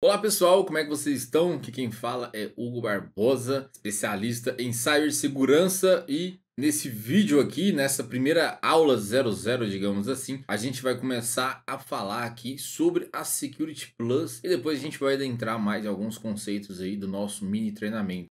Olá pessoal, como é que vocês estão? Aqui quem fala é Hugo Barbosa, especialista em cibersegurança e Nesse vídeo aqui, nessa primeira aula 00, digamos assim, a gente vai começar a falar aqui sobre a Security Plus e depois a gente vai adentrar mais alguns conceitos aí do nosso mini treinamento.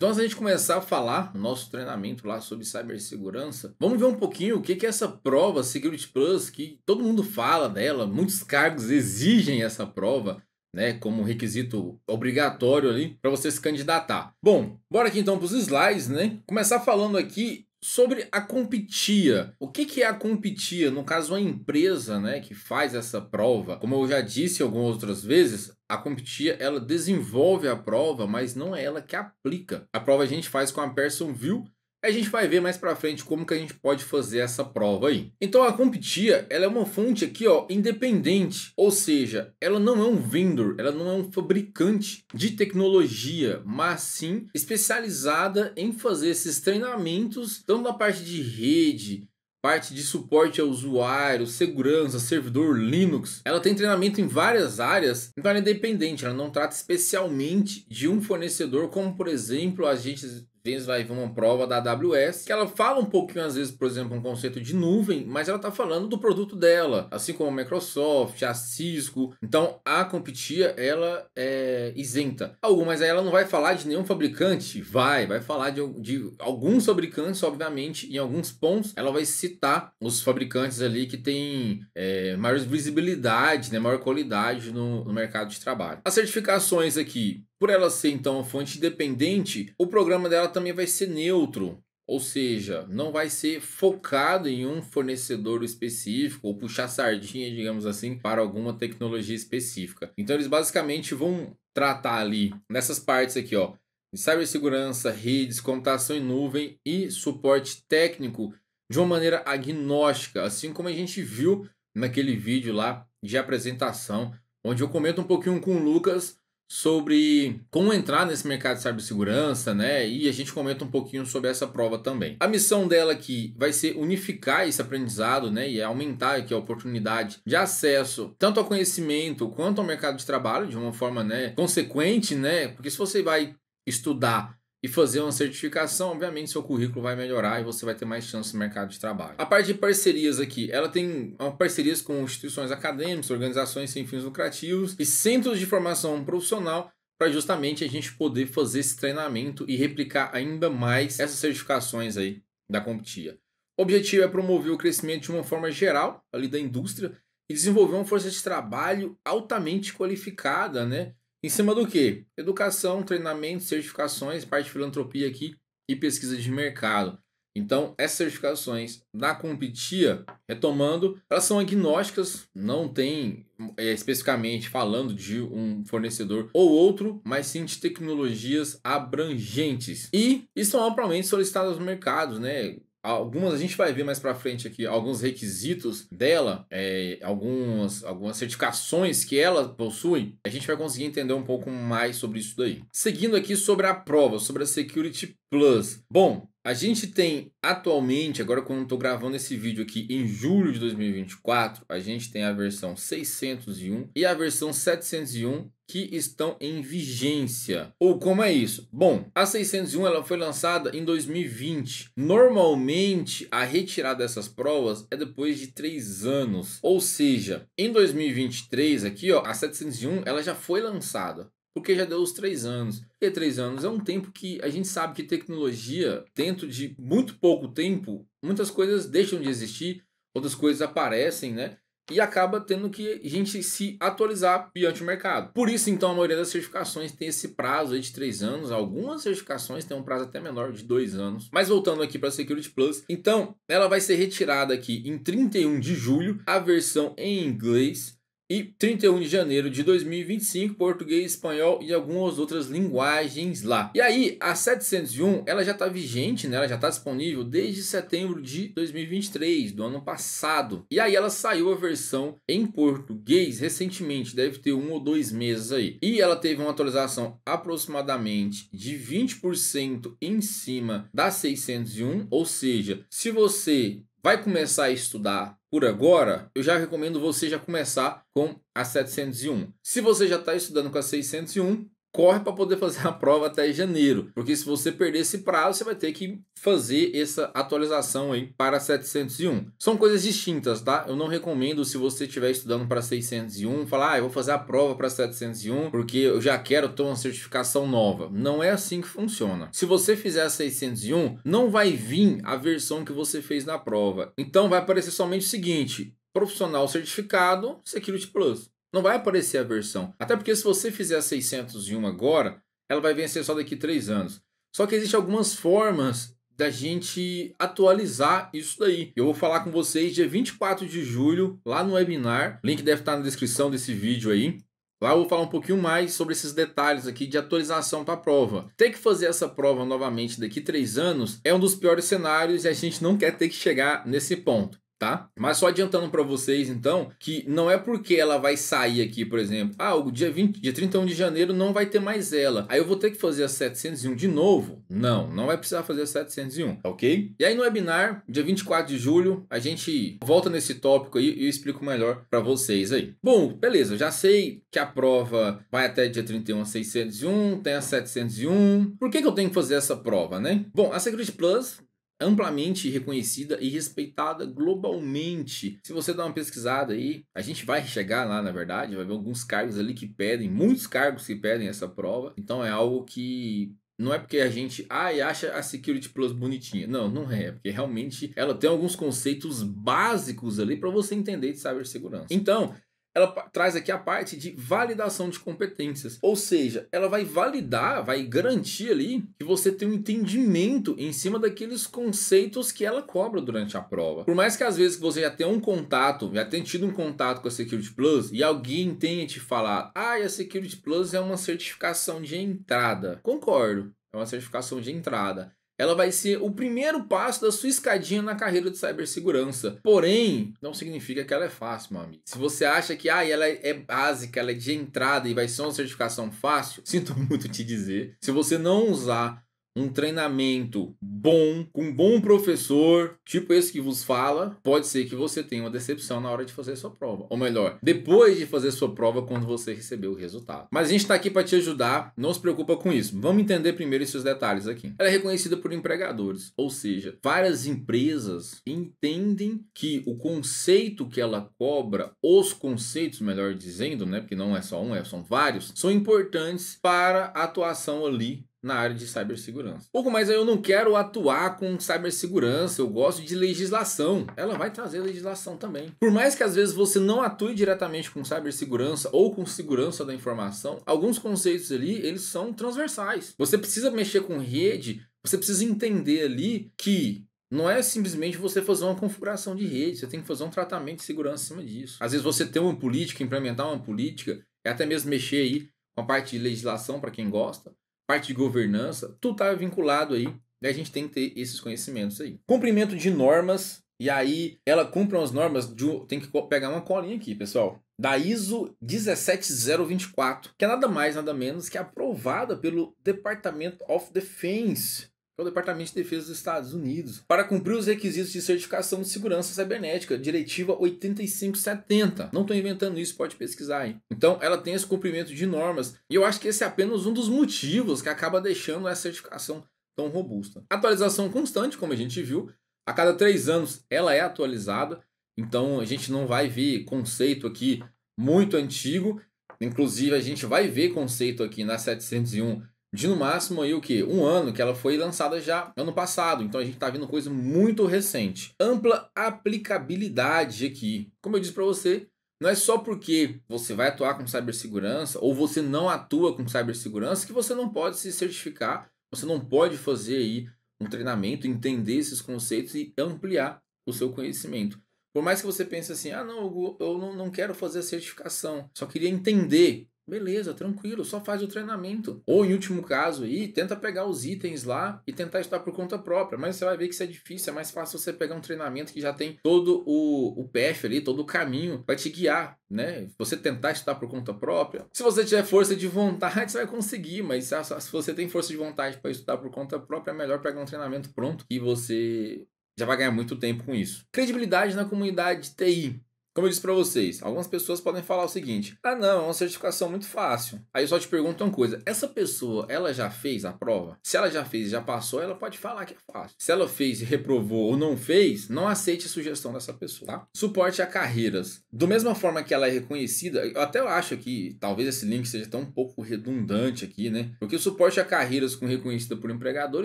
Então, antes a gente começar a falar nosso treinamento lá sobre cibersegurança, vamos ver um pouquinho o que, que é essa prova Security Plus, que todo mundo fala dela, muitos cargos exigem essa prova, né, como requisito obrigatório ali para você se candidatar. Bom, bora aqui então para os slides, né? Começar falando aqui sobre a Competia. O que, que é a Competia? No caso, a empresa né, que faz essa prova. Como eu já disse algumas outras vezes, a Competia ela desenvolve a prova, mas não é ela que aplica. A prova a gente faz com a Person View a gente vai ver mais para frente como que a gente pode fazer essa prova aí. Então a CompTIA, ela é uma fonte aqui, ó, independente, ou seja, ela não é um vendor, ela não é um fabricante de tecnologia, mas sim especializada em fazer esses treinamentos, tanto na parte de rede, parte de suporte ao usuário, segurança, servidor Linux. Ela tem treinamento em várias áreas, então ela é independente, ela não trata especialmente de um fornecedor, como por exemplo a gente vezes vai ver uma prova da AWS, que ela fala um pouquinho, às vezes, por exemplo, um conceito de nuvem, mas ela está falando do produto dela, assim como a Microsoft, a Cisco. Então, a Competia, ela é isenta. Mas aí ela não vai falar de nenhum fabricante? Vai, vai falar de, de alguns fabricantes, obviamente, em alguns pontos, ela vai citar os fabricantes ali que têm é, maior visibilidade, né, maior qualidade no, no mercado de trabalho. As certificações aqui, por ela ser então uma fonte independente, o programa dela também vai ser neutro, ou seja, não vai ser focado em um fornecedor específico ou puxar sardinha, digamos assim, para alguma tecnologia específica. Então eles basicamente vão tratar ali nessas partes aqui, ó, de cibersegurança, redes, computação em nuvem e suporte técnico de uma maneira agnóstica, assim como a gente viu naquele vídeo lá de apresentação, onde eu comento um pouquinho com o Lucas sobre como entrar nesse mercado de cibersegurança, né? E a gente comenta um pouquinho sobre essa prova também. A missão dela aqui vai ser unificar esse aprendizado, né? E aumentar aqui a oportunidade de acesso tanto ao conhecimento quanto ao mercado de trabalho de uma forma, né? Consequente, né? Porque se você vai estudar e fazer uma certificação, obviamente seu currículo vai melhorar e você vai ter mais chance no mercado de trabalho. A parte de parcerias aqui, ela tem é parcerias com instituições acadêmicas, organizações sem fins lucrativos e centros de formação profissional para justamente a gente poder fazer esse treinamento e replicar ainda mais essas certificações aí da CompTIA. O objetivo é promover o crescimento de uma forma geral ali da indústria e desenvolver uma força de trabalho altamente qualificada, né? Em cima do que? Educação, treinamento, certificações, parte de filantropia aqui e pesquisa de mercado. Então, essas certificações da Competia, retomando, elas são agnósticas, não tem é, especificamente falando de um fornecedor ou outro, mas sim de tecnologias abrangentes. E, e são amplamente solicitadas no mercado, né? Algumas a gente vai ver mais para frente aqui, alguns requisitos dela, é, algumas, algumas certificações que ela possui, a gente vai conseguir entender um pouco mais sobre isso daí. Seguindo aqui sobre a prova, sobre a Security Plus. Bom, a gente tem atualmente, agora quando estou gravando esse vídeo aqui em julho de 2024, a gente tem a versão 601 e a versão 701 que estão em vigência. Ou como é isso? Bom, a 601 ela foi lançada em 2020. Normalmente, a retirada dessas provas é depois de três anos. Ou seja, em 2023 aqui, ó, a 701 ela já foi lançada porque já deu os três anos. E três anos é um tempo que a gente sabe que tecnologia, dentro de muito pouco tempo, muitas coisas deixam de existir, outras coisas aparecem, né? E acaba tendo que a gente se atualizar diante do mercado. Por isso, então, a maioria das certificações tem esse prazo de três anos. Algumas certificações têm um prazo até menor de dois anos. Mas voltando aqui para a Security Plus, então, ela vai ser retirada aqui em 31 de julho, a versão em inglês e 31 de janeiro de 2025, português, espanhol e algumas outras linguagens lá. E aí, a 701, ela já está vigente, né? Ela já está disponível desde setembro de 2023, do ano passado. E aí ela saiu a versão em português recentemente, deve ter um ou dois meses aí. E ela teve uma atualização aproximadamente de 20% em cima da 601, ou seja, se você vai começar a estudar por agora, eu já recomendo você já começar com a 701. Se você já está estudando com a 601, corre para poder fazer a prova até janeiro, porque se você perder esse prazo, você vai ter que fazer essa atualização aí para 701. São coisas distintas, tá? Eu não recomendo se você estiver estudando para 601, falar, ah, eu vou fazer a prova para 701 porque eu já quero ter uma certificação nova. Não é assim que funciona. Se você fizer a 601, não vai vir a versão que você fez na prova. Então vai aparecer somente o seguinte: profissional certificado, Security Plus. Não vai aparecer a versão. Até porque se você fizer a 601 agora, ela vai vencer só daqui 3 anos. Só que existem algumas formas da gente atualizar isso daí. Eu vou falar com vocês dia 24 de julho, lá no webinar. O link deve estar na descrição desse vídeo aí. Lá eu vou falar um pouquinho mais sobre esses detalhes aqui de atualização para a prova. Ter que fazer essa prova novamente daqui três anos é um dos piores cenários e a gente não quer ter que chegar nesse ponto tá? Mas só adiantando para vocês então que não é porque ela vai sair aqui, por exemplo, ah, o dia 20, dia 31 de janeiro não vai ter mais ela. Aí eu vou ter que fazer a 701 de novo? Não, não vai precisar fazer a 701, tá OK? E aí no webinar, dia 24 de julho, a gente volta nesse tópico aí e eu explico melhor para vocês aí. Bom, beleza, já sei que a prova vai até dia 31 a 601, tem a 701. Por que que eu tenho que fazer essa prova, né? Bom, a Secret Plus amplamente reconhecida e respeitada globalmente. Se você dá uma pesquisada aí, a gente vai chegar lá, na verdade, vai ver alguns cargos ali que pedem, muitos cargos que pedem essa prova. Então é algo que não é porque a gente ah, e acha a Security Plus bonitinha. Não, não é. Porque realmente ela tem alguns conceitos básicos ali para você entender de cibersegurança. Então, ela traz aqui a parte de validação de competências. Ou seja, ela vai validar, vai garantir ali que você tem um entendimento em cima daqueles conceitos que ela cobra durante a prova. Por mais que às vezes você já tenha um contato, já tenha tido um contato com a Security Plus e alguém tenha te falado: "Ah, a Security Plus é uma certificação de entrada". Concordo. É uma certificação de entrada ela vai ser o primeiro passo da sua escadinha na carreira de cibersegurança. Porém, não significa que ela é fácil, meu amigo. Se você acha que ah, ela é básica, ela é de entrada e vai ser uma certificação fácil, sinto muito te dizer. Se você não usar um treinamento bom, com um bom professor, tipo esse que vos fala, pode ser que você tenha uma decepção na hora de fazer sua prova. Ou melhor, depois de fazer sua prova, quando você receber o resultado. Mas a gente está aqui para te ajudar, não se preocupa com isso. Vamos entender primeiro esses detalhes aqui. Ela é reconhecida por empregadores, ou seja, várias empresas entendem que o conceito que ela cobra, os conceitos, melhor dizendo, né, porque não é só um, é, são vários, são importantes para a atuação ali na área de cibersegurança. Pouco mais eu não quero atuar com cibersegurança, eu gosto de legislação. Ela vai trazer legislação também. Por mais que às vezes você não atue diretamente com cibersegurança ou com segurança da informação, alguns conceitos ali, eles são transversais. Você precisa mexer com rede, você precisa entender ali que não é simplesmente você fazer uma configuração de rede, você tem que fazer um tratamento de segurança em cima disso. Às vezes você tem uma política, implementar uma política, é até mesmo mexer aí com a parte de legislação para quem gosta, parte de governança, tudo está vinculado aí. E né? a gente tem que ter esses conhecimentos aí. Cumprimento de normas. E aí, ela cumpre as normas de. Tem que pegar uma colinha aqui, pessoal. Da ISO 17024, que é nada mais, nada menos que aprovada pelo Department of Defense pelo Departamento de Defesa dos Estados Unidos para cumprir os requisitos de certificação de segurança cibernética, Diretiva 8570. Não estou inventando isso, pode pesquisar. Hein? Então, ela tem esse cumprimento de normas e eu acho que esse é apenas um dos motivos que acaba deixando essa certificação tão robusta. Atualização constante, como a gente viu, a cada três anos ela é atualizada, então a gente não vai ver conceito aqui muito antigo. Inclusive, a gente vai ver conceito aqui na 701 de no máximo aí o que? Um ano, que ela foi lançada já ano passado, então a gente está vendo coisa muito recente. Ampla aplicabilidade aqui. Como eu disse para você, não é só porque você vai atuar com cibersegurança ou você não atua com cibersegurança que você não pode se certificar, você não pode fazer aí um treinamento, entender esses conceitos e ampliar o seu conhecimento. Por mais que você pense assim, ah, não, eu não, não quero fazer a certificação, só queria entender Beleza, tranquilo, só faz o treinamento. Ou, em último caso, aí, tenta pegar os itens lá e tentar estudar por conta própria. Mas você vai ver que isso é difícil, é mais fácil você pegar um treinamento que já tem todo o, o PF ali, todo o caminho vai te guiar, né? Você tentar estudar por conta própria. Se você tiver força de vontade, você vai conseguir, mas se você tem força de vontade para estudar por conta própria, é melhor pegar um treinamento pronto e você já vai ganhar muito tempo com isso. Credibilidade na comunidade TI. Como eu disse para vocês, algumas pessoas podem falar o seguinte: ah, não, é uma certificação muito fácil. Aí eu só te pergunto uma coisa: essa pessoa, ela já fez a prova? Se ela já fez e já passou, ela pode falar que é fácil. Se ela fez e reprovou ou não fez, não aceite a sugestão dessa pessoa, tá? Suporte a carreiras. Do mesma forma que ela é reconhecida, eu até acho que talvez esse link seja até um pouco redundante aqui, né? Porque o suporte a carreiras com reconhecida por empregador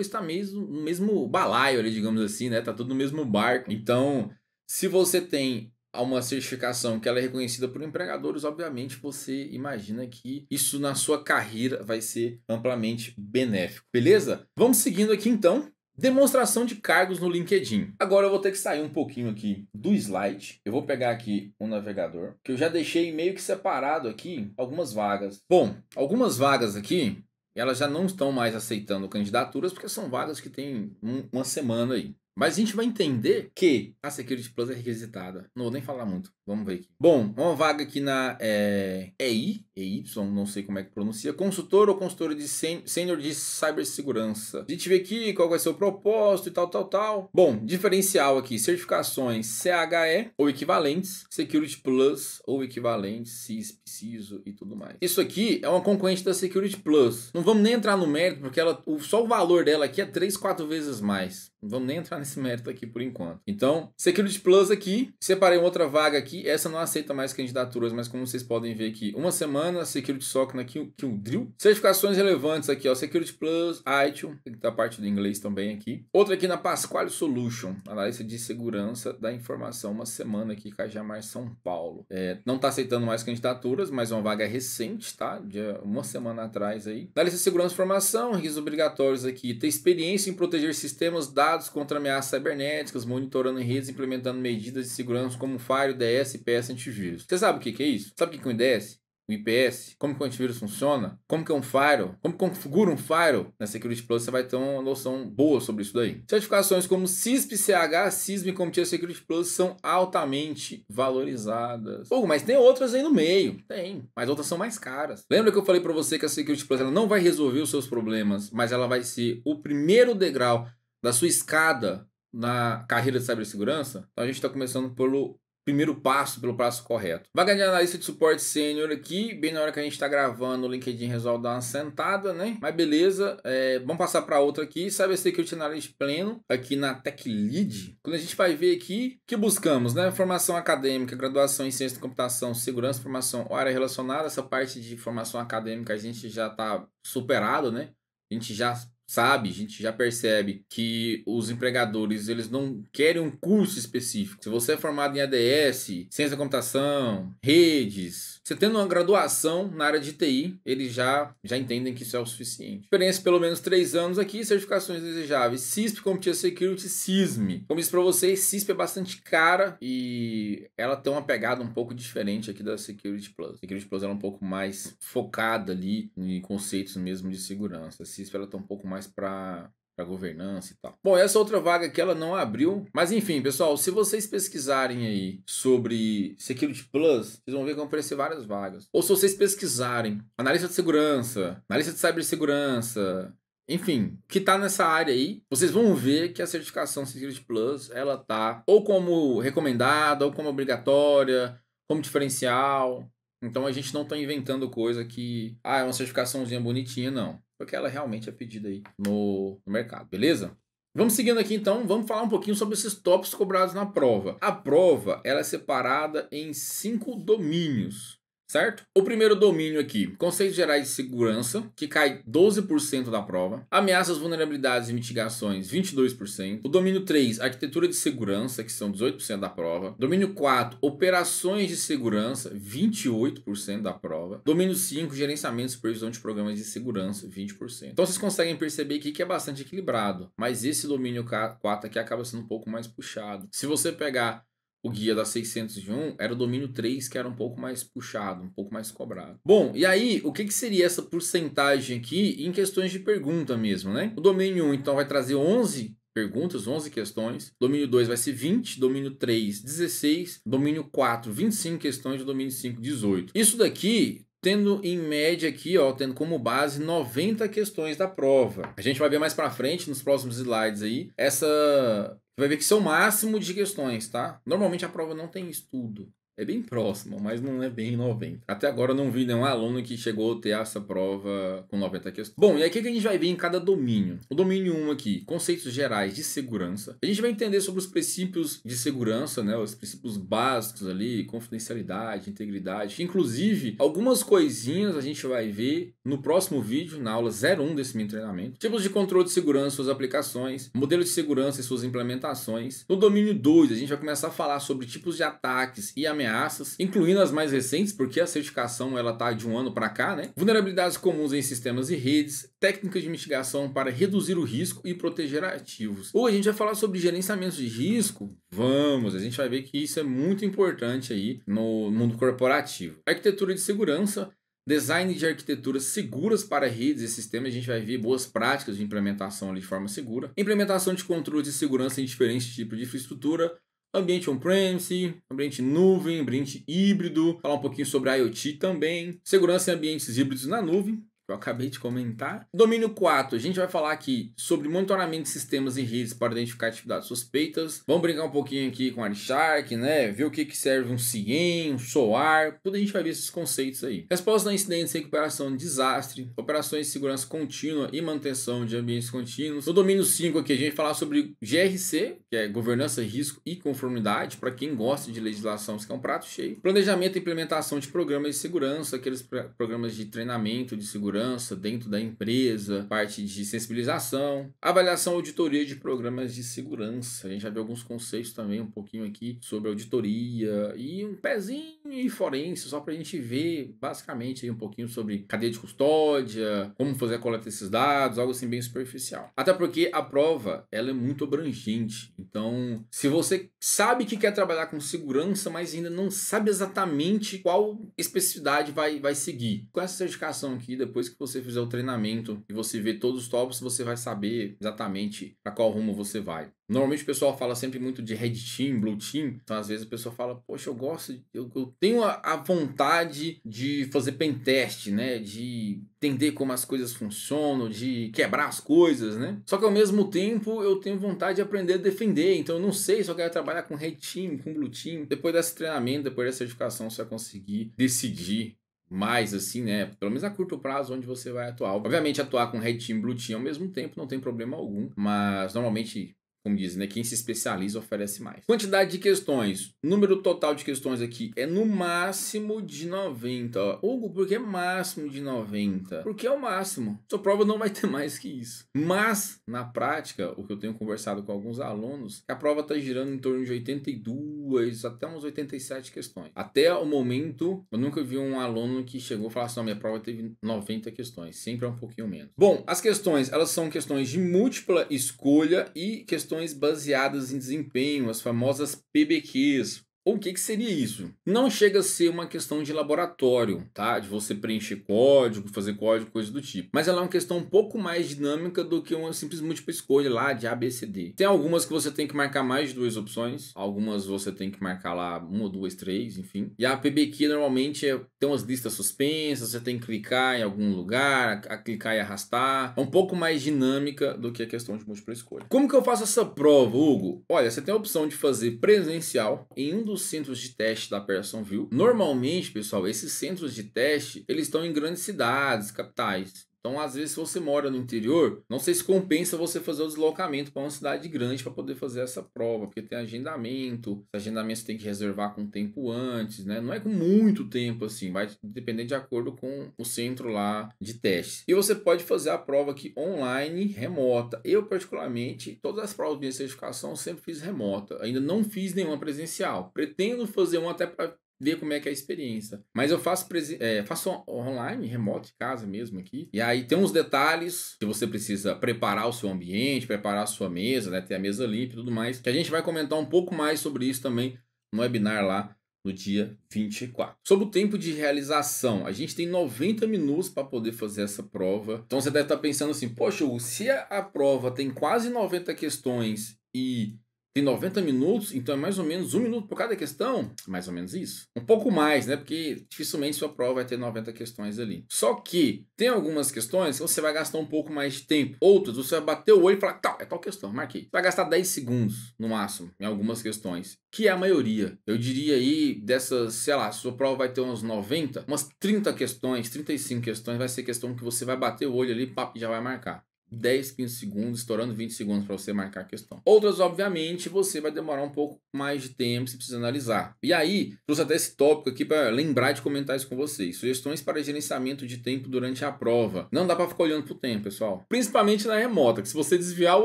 está mesmo no mesmo balaio ali, digamos assim, né? Tá tudo no mesmo barco. Então, se você tem a uma certificação que ela é reconhecida por empregadores, obviamente você imagina que isso na sua carreira vai ser amplamente benéfico, beleza? Vamos seguindo aqui então. Demonstração de cargos no LinkedIn. Agora eu vou ter que sair um pouquinho aqui do slide. Eu vou pegar aqui o um navegador, que eu já deixei meio que separado aqui algumas vagas. Bom, algumas vagas aqui elas já não estão mais aceitando candidaturas porque são vagas que têm um, uma semana aí. Mas a gente vai entender que a Security Plus é requisitada. Não vou nem falar muito. Vamos ver aqui. Bom, uma vaga aqui na é, eh, EI, EY, não sei como é que pronuncia, consultor ou consultora de sênior de cibersegurança. A gente vê aqui qual vai ser o propósito e tal, tal, tal. Bom, diferencial aqui, certificações CHE ou equivalentes, Security Plus ou equivalentes, CIS, CISO e tudo mais. Isso aqui é uma concorrente da Security Plus. Não vamos nem entrar no mérito, porque ela, só o valor dela aqui é 3, 4 vezes mais. Não vamos nem entrar nesse mérito aqui por enquanto. Então, Security Plus aqui, separei outra vaga aqui. Essa não aceita mais candidaturas, mas como vocês podem ver aqui, uma semana, Security Socna aqui, que o drill. Certificações relevantes aqui, ó, Security Plus, ITIL, da parte do inglês também aqui. Outra aqui na Pasquale Solution, analista de segurança da informação, uma semana aqui, Cajamar, São Paulo. É, não está aceitando mais candidaturas, mas uma vaga recente, tá? De uma semana atrás aí. Analista de segurança e informação, requisitos obrigatórios aqui, ter experiência em proteger sistemas da dados contra ameaças cibernéticas, monitorando redes, implementando medidas de segurança como Fire, IDS, IPS antivírus. Você sabe o que é isso? Sabe o que é um IDS? o IPS, como que o antivírus funciona, como que é um firewall, como configura um firewall na Security Plus, você vai ter uma noção boa sobre isso daí. Certificações como CISP, CH, CISM e Comitia Security Plus são altamente valorizadas. Pô, mas tem outras aí no meio, tem, mas outras são mais caras. Lembra que eu falei para você que a Security Plus ela não vai resolver os seus problemas, mas ela vai ser o primeiro degrau da sua escada na carreira de cibersegurança, então a gente está começando pelo primeiro passo, pelo passo correto. Vaga analista de suporte sênior aqui, bem na hora que a gente está gravando, o LinkedIn resolve dar uma sentada, né? Mas beleza, é, vamos passar para outra aqui, Cybersecurity Analyst pleno, aqui na Tech Lead. Quando a gente vai ver aqui, que buscamos, né? Formação acadêmica, graduação em ciência da computação, segurança, formação, área relacionada, essa parte de formação acadêmica a gente já está superado, né? A gente já sabe, a gente já percebe que os empregadores, eles não querem um curso específico. Se você é formado em ADS, ciência da computação, redes, você tendo uma graduação na área de TI, eles já, já entendem que isso é o suficiente. Experiência pelo menos três anos aqui, certificações desejáveis. CISP, Computer Security, CISM. Como disse para vocês, CISP é bastante cara e ela tem uma pegada um pouco diferente aqui da Security Plus. Security Plus ela é um pouco mais focada ali em conceitos mesmo de segurança. A CISP ela tá um pouco mais para para governança e tal. Bom, essa outra vaga que ela não abriu, mas enfim, pessoal, se vocês pesquisarem aí sobre Security Plus, vocês vão ver que vão aparecer várias vagas. Ou se vocês pesquisarem analista de segurança, analista de cibersegurança, enfim, que tá nessa área aí, vocês vão ver que a certificação Security Plus, ela tá ou como recomendada, ou como obrigatória, como diferencial. Então a gente não tá inventando coisa que, ah, é uma certificaçãozinha bonitinha, não porque ela realmente é pedida aí no, no mercado, beleza? Vamos seguindo aqui então, vamos falar um pouquinho sobre esses tópicos cobrados na prova. A prova ela é separada em cinco domínios certo? O primeiro domínio aqui, conceitos gerais de segurança, que cai 12% da prova, ameaças, vulnerabilidades e mitigações, 22%. O domínio 3, arquitetura de segurança, que são 18% da prova. Domínio 4, operações de segurança, 28% da prova. Domínio 5, gerenciamento e supervisão de programas de segurança, 20%. Então vocês conseguem perceber aqui que é bastante equilibrado, mas esse domínio 4 aqui acaba sendo um pouco mais puxado. Se você pegar o guia da 601 era o domínio 3, que era um pouco mais puxado, um pouco mais cobrado. Bom, e aí, o que, que seria essa porcentagem aqui em questões de pergunta mesmo, né? O domínio 1, então, vai trazer 11 perguntas, 11 questões. Domínio 2 vai ser 20, domínio 3, 16, domínio 4, 25 questões, domínio 5, 18. Isso daqui tendo em média aqui, ó, tendo como base 90 questões da prova. A gente vai ver mais para frente nos próximos slides aí essa vai ver que são máximo de questões, tá? Normalmente a prova não tem estudo é bem próximo, mas não é bem 90. Até agora eu não vi nenhum aluno que chegou a ter essa prova com 90 questões. Bom, e aqui que a gente vai ver em cada domínio. O domínio 1 aqui, conceitos gerais de segurança. A gente vai entender sobre os princípios de segurança, né, os princípios básicos ali, confidencialidade, integridade. Inclusive, algumas coisinhas a gente vai ver no próximo vídeo, na aula 01 desse meu treinamento. Tipos de controle de segurança, suas aplicações, modelo de segurança e suas implementações. No domínio 2, a gente vai começar a falar sobre tipos de ataques e ameaças ameaças, incluindo as mais recentes, porque a certificação ela tá de um ano para cá, né? Vulnerabilidades comuns em sistemas e redes, técnicas de mitigação para reduzir o risco e proteger ativos. Ou a gente vai falar sobre gerenciamento de risco? Vamos, a gente vai ver que isso é muito importante aí no mundo corporativo. Arquitetura de segurança Design de arquiteturas seguras para redes e sistemas, a gente vai ver boas práticas de implementação ali de forma segura. Implementação de controles de segurança em diferentes tipos de infraestrutura, ambiente on-premise, ambiente nuvem, ambiente híbrido, falar um pouquinho sobre IoT também, segurança em ambientes híbridos na nuvem, que eu acabei de comentar. Domínio 4, a gente vai falar aqui sobre monitoramento de sistemas e redes para identificar atividades suspeitas. Vamos brincar um pouquinho aqui com a Arishark, né? Ver o que, que serve um CIEM, um SOAR, tudo a gente vai ver esses conceitos aí. Resposta a incidentes, recuperação de desastre, operações de segurança contínua e manutenção de ambientes contínuos. No domínio 5 aqui a gente vai falar sobre GRC, que é governança, risco e conformidade, para quem gosta de legislação, isso é um prato cheio. Planejamento e implementação de programas de segurança, aqueles programas de treinamento de segurança segurança dentro da empresa, parte de sensibilização, avaliação auditoria de programas de segurança. A gente já viu alguns conceitos também um pouquinho aqui sobre auditoria e um pezinho e forense, só para a gente ver basicamente um pouquinho sobre cadeia de custódia, como fazer a coleta desses dados, algo assim bem superficial. Até porque a prova ela é muito abrangente. Então, se você sabe que quer trabalhar com segurança, mas ainda não sabe exatamente qual especificidade vai, vai seguir, com essa certificação aqui, depois depois que você fizer o treinamento e você ver todos os tópicos, você vai saber exatamente para qual rumo você vai. Normalmente o pessoal fala sempre muito de red team, blue team. Então, às vezes, a pessoa fala, poxa, eu gosto, eu, eu, tenho a, a, vontade de fazer pentest, né? De entender como as coisas funcionam, de quebrar as coisas, né? Só que ao mesmo tempo eu tenho vontade de aprender a defender. Então eu não sei se eu quero trabalhar com red team, com blue team. Depois desse treinamento, depois dessa certificação, você vai conseguir decidir mais assim, né? Pelo menos a curto prazo onde você vai atuar. Obviamente atuar com red team, blue team ao mesmo tempo não tem problema algum, mas normalmente como dizem, né? Quem se especializa oferece mais. Quantidade de questões. Número total de questões aqui é no máximo de 90. Hugo, por que máximo de 90? Porque é o máximo. Sua prova não vai ter mais que isso. Mas, na prática, o que eu tenho conversado com alguns alunos, é a prova está girando em torno de 82 até uns 87 questões. Até o momento, eu nunca vi um aluno que chegou e falasse, assim, não, minha prova teve 90 questões. Sempre é um pouquinho menos. Bom, as questões, elas são questões de múltipla escolha e questões baseadas em desempenho, as famosas PBQs, o que, que seria isso? Não chega a ser uma questão de laboratório, tá? De você preencher código, fazer código, coisa do tipo. Mas ela é uma questão um pouco mais dinâmica do que uma simples múltipla escolha lá de A, B, C, D. Tem algumas que você tem que marcar mais de duas opções, algumas você tem que marcar lá uma, duas, três, enfim. E a PBQ normalmente é, tem umas listas suspensas, você tem que clicar em algum lugar, a, a clicar e arrastar. É um pouco mais dinâmica do que a questão de múltipla escolha. Como que eu faço essa prova, Hugo? Olha, você tem a opção de fazer presencial em um dos os centros de teste da Pearsonville. Normalmente, pessoal, esses centros de teste, eles estão em grandes cidades, capitais. Então, às vezes, se você mora no interior, não sei se compensa você fazer o deslocamento para uma cidade grande para poder fazer essa prova, porque tem agendamento, esse agendamento você tem que reservar com tempo antes, né? Não é com muito tempo assim, vai depender de acordo com o centro lá de teste. E você pode fazer a prova aqui online, remota. Eu, particularmente, todas as provas de certificação sempre fiz remota, ainda não fiz nenhuma presencial. Pretendo fazer uma até para ver como é que é a experiência. Mas eu faço, é, faço online, remoto, em casa mesmo aqui. E aí tem uns detalhes que você precisa preparar o seu ambiente, preparar a sua mesa, né? Ter a mesa limpa e tudo mais. Que a gente vai comentar um pouco mais sobre isso também no webinar lá no dia 24. Sobre o tempo de realização, a gente tem 90 minutos para poder fazer essa prova. Então você deve estar tá pensando assim, poxa, se a prova tem quase 90 questões e tem 90 minutos, então é mais ou menos um minuto por cada questão? Mais ou menos isso. Um pouco mais, né? Porque dificilmente sua prova vai ter 90 questões ali. Só que tem algumas questões que você vai gastar um pouco mais de tempo. Outras, você vai bater o olho e falar, tal, é tal questão, marquei. Você vai gastar 10 segundos no máximo em algumas questões, que é a maioria. Eu diria aí dessas, sei lá, sua prova vai ter umas 90, umas 30 questões, 35 questões, vai ser questão que você vai bater o olho ali, e já vai marcar. 10, 15 segundos, estourando 20 segundos para você marcar a questão. Outras, obviamente, você vai demorar um pouco mais de tempo se precisa analisar. E aí, trouxe até esse tópico aqui para lembrar de comentar isso com vocês. Sugestões para gerenciamento de tempo durante a prova. Não dá para ficar olhando pro tempo, pessoal. Principalmente na remota, que se você desviar o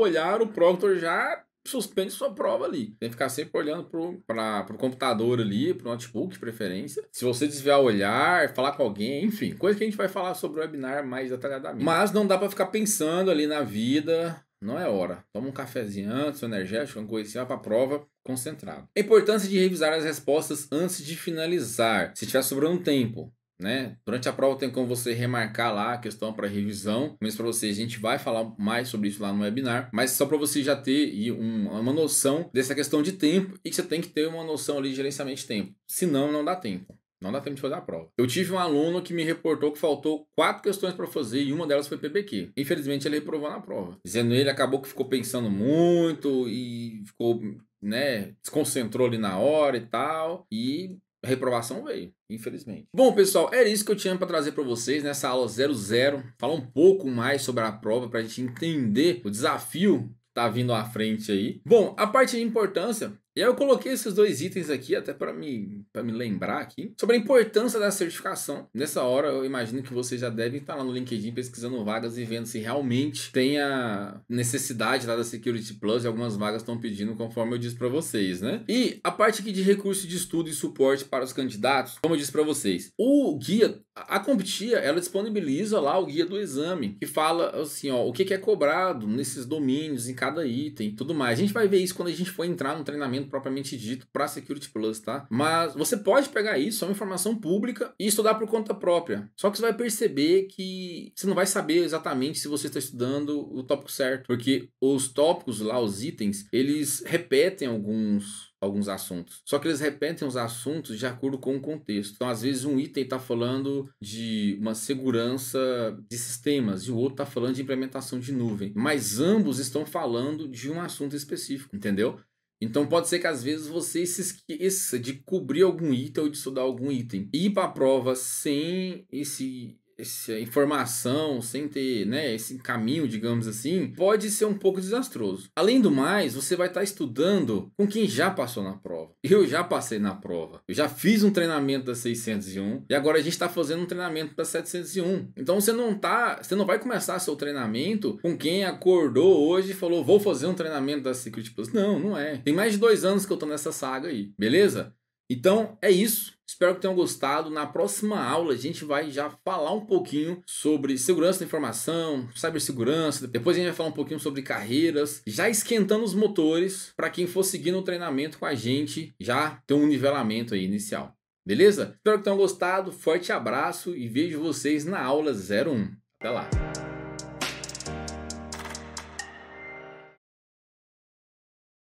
olhar, o proctor já suspende sua prova ali. Tem que ficar sempre olhando para o computador ali, para o notebook, de preferência. Se você desviar o olhar, falar com alguém, enfim, coisa que a gente vai falar sobre o webinar mais detalhadamente. Mas não dá para ficar pensando ali na vida, não é hora. Toma um cafezinho antes, um energético, uma coisa assim, vai para a prova concentrado. A importância de revisar as respostas antes de finalizar. Se tiver sobrando tempo, né? Durante a prova tem como você remarcar lá a questão para revisão, mas para você a gente vai falar mais sobre isso lá no webinar, mas só para você já ter uma noção dessa questão de tempo e que você tem que ter uma noção ali de gerenciamento de tempo, senão não dá tempo. Não dá tempo de fazer a prova. Eu tive um aluno que me reportou que faltou quatro questões para fazer e uma delas foi PBQ. Infelizmente, ele reprovou na prova. Dizendo ele, acabou que ficou pensando muito e ficou, né, desconcentrou ali na hora e tal. E a reprovação veio, infelizmente. Bom, pessoal, era é isso que eu tinha para trazer para vocês nessa aula 00. Falar um pouco mais sobre a prova para a gente entender o desafio que tá vindo à frente aí. Bom, a parte de importância e aí eu coloquei esses dois itens aqui até para me, pra me lembrar aqui sobre a importância da certificação. Nessa hora eu imagino que vocês já devem estar lá no LinkedIn pesquisando vagas e vendo se realmente tem a necessidade lá da Security Plus e algumas vagas estão pedindo conforme eu disse para vocês, né? E a parte aqui de recurso de estudo e suporte para os candidatos, como eu disse para vocês, o guia a Comptia, ela disponibiliza lá o guia do exame, que fala assim, ó, o que é cobrado nesses domínios, em cada item, tudo mais. A gente vai ver isso quando a gente for entrar no treinamento propriamente dito para Security Plus, tá? Mas você pode pegar isso, é uma informação pública e estudar por conta própria. Só que você vai perceber que você não vai saber exatamente se você está estudando o tópico certo, porque os tópicos lá, os itens, eles repetem alguns alguns assuntos. Só que eles repetem os assuntos de acordo com o contexto. Então, às vezes, um item está falando de uma segurança de sistemas e o outro está falando de implementação de nuvem. Mas ambos estão falando de um assunto específico, entendeu? Então pode ser que às vezes você se esqueça de cobrir algum item ou de estudar algum item. E ir para a prova sem esse essa informação, sem ter né, esse caminho, digamos assim, pode ser um pouco desastroso. Além do mais, você vai estar tá estudando com quem já passou na prova. Eu já passei na prova. Eu já fiz um treinamento da 601 e agora a gente está fazendo um treinamento da 701. Então você não tá, você não vai começar seu treinamento com quem acordou hoje e falou vou fazer um treinamento da Secret Plus. Não, não é. Tem mais de dois anos que eu tô nessa saga aí, beleza? Então é isso. Espero que tenham gostado. Na próxima aula a gente vai já falar um pouquinho sobre segurança da informação, cibersegurança. Depois a gente vai falar um pouquinho sobre carreiras, já esquentando os motores para quem for seguindo o treinamento com a gente já ter um nivelamento aí inicial. Beleza? Espero que tenham gostado. Forte abraço e vejo vocês na aula 01. Até lá.